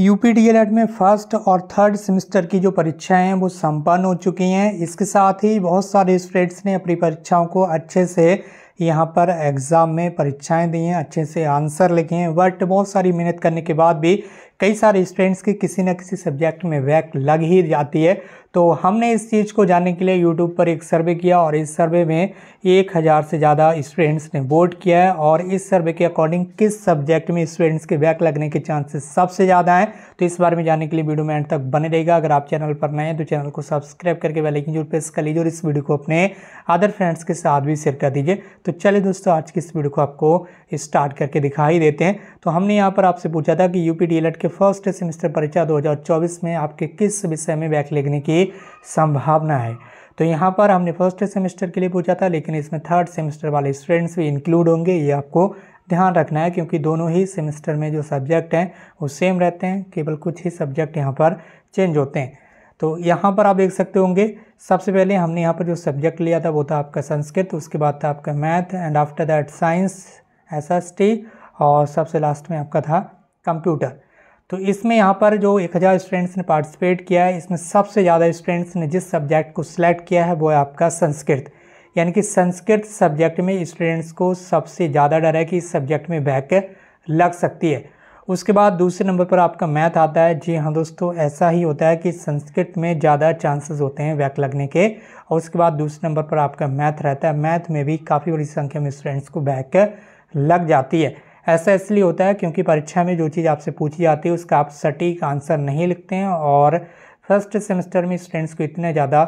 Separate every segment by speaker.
Speaker 1: UP DElEd में first और third semester की जो परीक्षाएं हैं वो संपन्न हो चुकी हैं इसके साथ ही बहुत सारे स्टूडेंट्स ने अपनी परीक्षाओं को अच्छे से यहाँ पर एग्ज़ाम में परीक्षाएं दी हैं अच्छे से आंसर लिखे हैं बट बहुत सारी मेहनत करने के बाद भी कई सारे स्टूडेंट्स की किसी न किसी सब्जेक्ट में वैक लग ही जाती है तो हमने इस चीज़ को जानने के लिए यूट्यूब पर एक सर्वे किया और इस सर्वे में एक हज़ार से ज़्यादा स्टूडेंट्स ने वोट किया है और इस सर्वे के अकॉर्डिंग किस सब्जेक्ट में स्टूडेंट्स के वैक लगने के चांसेस सबसे ज़्यादा हैं तो इस बारे में जानने के लिए वीडियो में एंड तक बने रहेगा अगर आप चैनल पर नए हैं तो चैनल को सब्सक्राइब करके बेलाइकिन जरूर प्रेस कर लीजिए और इस वीडियो को अपने अदर फ्रेंड्स के साथ भी शेयर कर दीजिए तो चलिए दोस्तों आज की इस वीडियो को आपको स्टार्ट करके दिखाई देते हैं तो हमने यहाँ पर आपसे पूछा था कि यूपी डी के आपके फर्स्ट सेमेस्टर परीक्षा 2024 में आपके किस विषय में बैक लेने की संभावना है तो यहाँ पर हमने फर्स्ट सेमेस्टर के लिए पूछा था लेकिन इसमें थर्ड सेमेस्टर वाले स्टूडेंट्स भी इंक्लूड होंगे ये आपको ध्यान रखना है क्योंकि दोनों ही सेमेस्टर में जो सब्जेक्ट हैं वो सेम रहते हैं केवल कुछ ही सब्जेक्ट यहाँ पर चेंज होते हैं तो यहाँ पर आप देख सकते होंगे सबसे पहले हमने यहाँ पर जो सब्जेक्ट लिया था वो था आपका संस्कृत उसके बाद था आपका math and after that science एस और सबसे लास्ट में आपका था कंप्यूटर तो इसमें यहाँ पर जो 1000 स्टूडेंट्स ने पार्टिसिपेट किया है इसमें सबसे ज़्यादा स्टूडेंट्स ने जिस सब्जेक्ट को सिलेक्ट किया है वो है आपका संस्कृत यानी कि संस्कृत सब्जेक्ट में स्टूडेंट्स को सबसे ज़्यादा डर है कि इस सब्जेक्ट में बैक लग सकती है उसके बाद दूसरे नंबर पर आपका मैथ आता है जी हाँ दोस्तों ऐसा ही होता है कि संस्कृत में ज़्यादा चांसेस होते हैं वैक लगने के और उसके बाद दूसरे नंबर पर आपका मैथ रहता है मैथ में भी काफ़ी बड़ी संख्या में स्टूडेंट्स को बैक लग जाती है ऐसा इसलिए होता है क्योंकि परीक्षा में जो चीज़ आपसे पूछी जाती है उसका आप सटीक आंसर नहीं लिखते हैं और फर्स्ट सेमेस्टर में स्टूडेंट्स को इतने ज़्यादा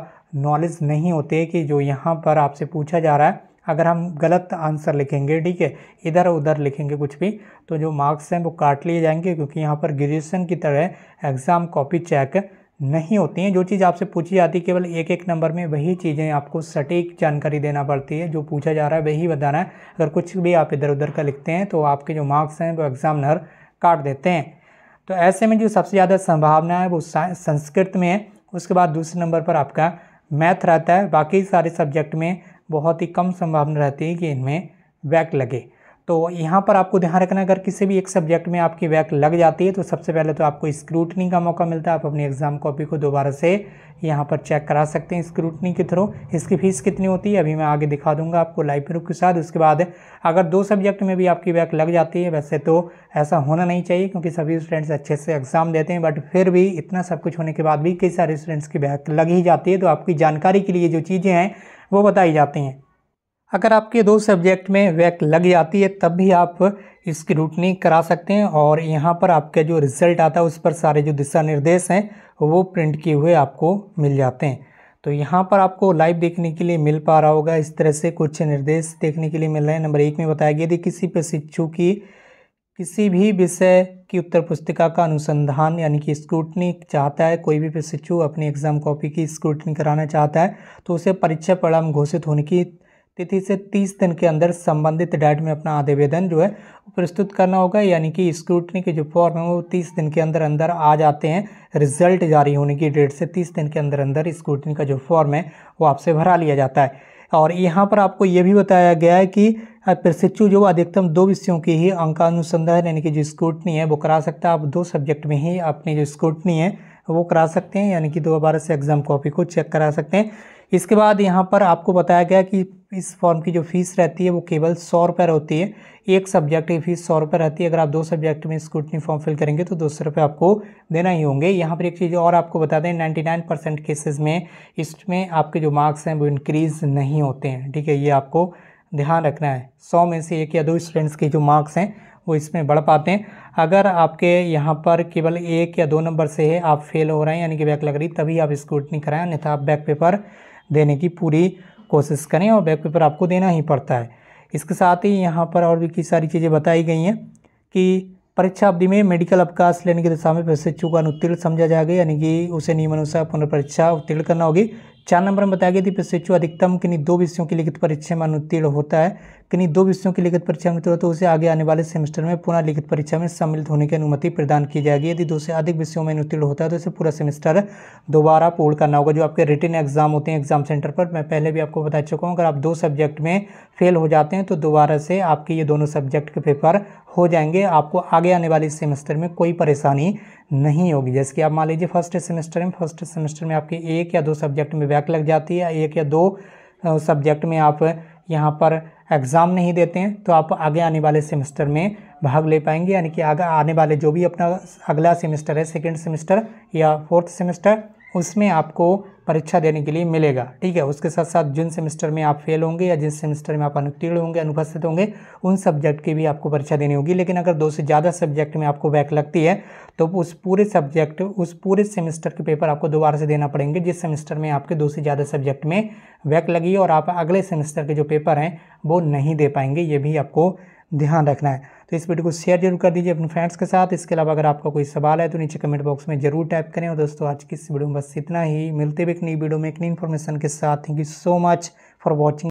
Speaker 1: नॉलेज नहीं होते कि जो यहाँ पर आपसे पूछा जा रहा है अगर हम गलत आंसर लिखेंगे ठीक है इधर उधर लिखेंगे कुछ भी तो जो मार्क्स हैं वो काट लिए जाएंगे क्योंकि यहाँ पर ग्रेजुएसन की तरह एग्ज़ाम कॉपी चेक नहीं होती हैं जो चीज़ आपसे पूछी जाती है केवल एक एक नंबर में वही चीज़ें आपको सटीक जानकारी देना पड़ती है जो पूछा जा रहा है वही बताना है अगर कुछ भी आप इधर उधर का लिखते हैं तो आपके जो मार्क्स हैं वो एग्ज़ामनर काट देते हैं तो ऐसे में जो सबसे ज़्यादा संभावना है वो संस्कृत में है उसके बाद दूसरे नंबर पर आपका मैथ रहता है बाकी सारे सब्जेक्ट में बहुत ही कम संभावना रहती है कि इनमें वैक लगे तो यहाँ पर आपको ध्यान रखना अगर किसी भी एक सब्जेक्ट में आपकी वैक लग जाती है तो सबसे पहले तो आपको स्क्रूटनी का मौका मिलता है आप अपनी एग्ज़ाम कॉपी को दोबारा से यहाँ पर चेक करा सकते हैं स्क्रूटनी के थ्रू इसकी फ़ीस कितनी होती है अभी मैं आगे दिखा दूंगा आपको लाइव प्रूफ के साथ उसके बाद अगर दो सब्जेक्ट में भी आपकी वैक लग जाती है वैसे तो ऐसा होना नहीं चाहिए क्योंकि सभी स्टूडेंट्स अच्छे से एग्ज़ाम देते हैं बट फिर भी इतना सब कुछ होने के बाद भी कई सारे स्टूडेंट्स की वैक लग ही जाती है तो आपकी जानकारी के लिए जो चीज़ें हैं वो बताई जाती हैं अगर आपके दो सब्जेक्ट में वैक लग जाती है तब भी आप स्क्रूटनी करा सकते हैं और यहाँ पर आपका जो रिज़ल्ट आता है उस पर सारे जो दिशा निर्देश हैं वो प्रिंट किए हुए आपको मिल जाते हैं तो यहाँ पर आपको लाइव देखने के लिए मिल पा रहा होगा इस तरह से कुछ निर्देश देखने के लिए मिल रहे हैं नंबर एक में बताया गया यदि किसी प्रशिक्षु की किसी भी विषय की उत्तर पुस्तिका का अनुसंधान यानी कि स्क्रूटनी चाहता है कोई भी प्रशिक्षु अपनी एग्ज़ाम कॉपी की स्क्रूटनी कराना चाहता है तो उसे परीक्षा परिणाम घोषित होने की तिथि से तीस दिन के अंदर संबंधित डेट में अपना आवेदन जो है प्रस्तुत करना होगा यानी कि स्क्रूटनी के जो फॉर्म है वो तीस दिन के अंदर अंदर आ जाते हैं रिजल्ट जारी होने की डेट से तीस दिन के अंदर अंदर स्क्रूटनी का जो फॉर्म है वो आपसे भरा लिया जाता है और यहाँ पर आपको ये भी बताया गया है कि प्रशिक्षु जो अधिकतम दो विषयों की ही अंकानुसंधान यानी कि जो स्क्रूटनी है वो करा सकता है आप दो सब्जेक्ट में ही अपनी जो स्क्रूटनी है वो करा सकते हैं यानी कि दो से एग्ज़ाम कॉपी को चेक करा सकते हैं इसके बाद यहाँ पर आपको बताया गया कि इस फॉर्म की जो फीस रहती है वो केवल सौ रुपये होती है एक सब्जेक्ट की फ़ीस सौ रुपये रहती है अगर आप दो सब्जेक्ट में स्क्रूटनी फॉर्म फिल करेंगे तो दो सौ रुपये आपको देना ही होंगे यहाँ पर एक चीज़ और आपको बता दें नाइन्टी नाइन परसेंट केसेज में इसमें आपके जो मार्क्स हैं वो इनक्रीज़ नहीं होते हैं ठीक है ये आपको ध्यान रखना है सौ में से एक या दो स्टूडेंट्स के जो मार्क्स हैं वो इसमें बढ़ पाते हैं अगर आपके यहाँ पर केवल एक या दो नंबर से है आप फेल हो रहे हैं यानी कि बैक लग रही तभी आप स्क्रूटनी कराएं अन्यथा आप बैक पेपर देने की पूरी कोशिश करें और बैक पेपर आपको देना ही पड़ता है इसके साथ ही यहाँ पर और भी कई सारी चीज़ें बताई गई हैं कि परीक्षा अवधि में मेडिकल अवकाश लेने की दिशा में प्रशिक्षु को अनुत्तीर्ण समझा जाएगा यानी कि उसे नियमानुसार पुनर्परीक्षा उत्तीर्ण करना होगी चार नंबर में बताया गया था प्रशिक्षु अधिकतम किन्हीं दो विषयों की लिखित परीक्षा में अनुत्तीर्ण होता है किन्हीं दो विषयों की लिखित परीक्षा में तो, तो उसे आगे आने वाले सेमेस्टर में पुनः लिखित परीक्षा में सम्मिलित होने की अनुमति प्रदान की जाएगी यदि दो से अधिक विषयों में अनुत्तीर्ण होता है तो इसे पूरा सेमेस्टर दोबारा पूर्ण करना होगा जो आपके रिटर्न एग्जाम होते हैं एग्जाम सेंटर पर मैं पहले भी आपको बता चुका हूँ अगर आप दो सब्जेक्ट में फेल हो जाते हैं तो दोबारा से आपके ये दोनों सब्जेक्ट के पेपर हो जाएंगे आपको आगे आने वाले सेमेस्टर में कोई परेशानी नहीं होगी जैसे कि आप मान लीजिए फर्स्ट सेमेस्टर में फर्स्ट सेमेस्टर में आपके एक या दो सब्जेक्ट में बैक लग जाती है एक या दो सब्जेक्ट में आप यहाँ पर एग्ज़ाम नहीं देते हैं तो आप आगे आने वाले सेमेस्टर में भाग ले पाएंगे यानी कि आगे आने वाले जो भी अपना अगला सेमेस्टर है सेकेंड सेमेस्टर या फोर्थ सेमेस्टर उसमें आपको परीक्षा देने के लिए मिलेगा ठीक है उसके साथ साथ जिन सेमेस्टर में आप फेल होंगे या जिन सेमेस्टर में आप अनुत्तीर्ण होंगे अनुपस्थित होंगे उन सब्जेक्ट की भी आपको परीक्षा देनी होगी लेकिन अगर दो से ज़्यादा सब्जेक्ट में आपको बैक लगती है तो उस पूरे सब्जेक्ट उस पूरे सेमेस्टर के पेपर आपको दोबारा से देना पड़ेंगे जिस सेमेस्टर में आपके दो से ज़्यादा सब्जेक्ट में बैक लगी और आप अगले सेमेस्टर के जो पेपर हैं वो नहीं दे पाएंगे ये भी आपको ध्यान रखना है तो इस वीडियो को शेयर जरूर कर दीजिए अपने फ्रेंड्स के साथ इसके अलावा अगर आपका कोई सवाल है तो नीचे कमेंट बॉक्स में जरूर टाइप करें और दोस्तों आज की इस वीडियो में बस इतना ही मिलते हुए एक नई वीडियो में एक नई इन्फॉर्मेशन के साथ thank you so much for watching